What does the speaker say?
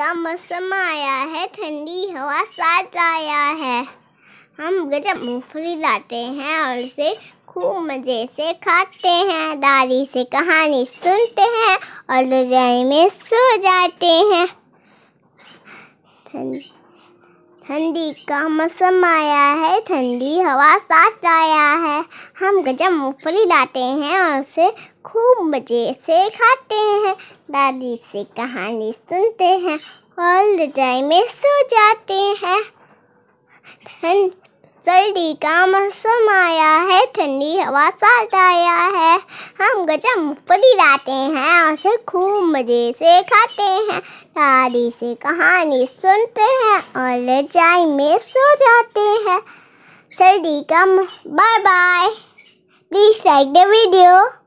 का मौसम आया है ठंडी हवा साथ आया है हम गजब मूँगफली लाते हैं और उसे खूब मज़े से खाते हैं दादी से कहानी सुनते हैं और रजाई में सो जाते हैं ठंडी का मौसम आया है ठंडी हवा साथ आया है हम गजा मूँगफली लाते हैं और उसे खूब मज़े से खाते हैं दादी से कहानी सुनते हैं और रजाई में सो जाते हैं ठंड सर्दी का मौसम आया है ठंडी हवा साथ आया है हम गजा मूँगफली लाते हैं और उसे खूब मज़े से खाते हैं प्यारी से कहानी सुनते हैं और रजाई में सो जाते हैं सर्दी का bye bye please like the video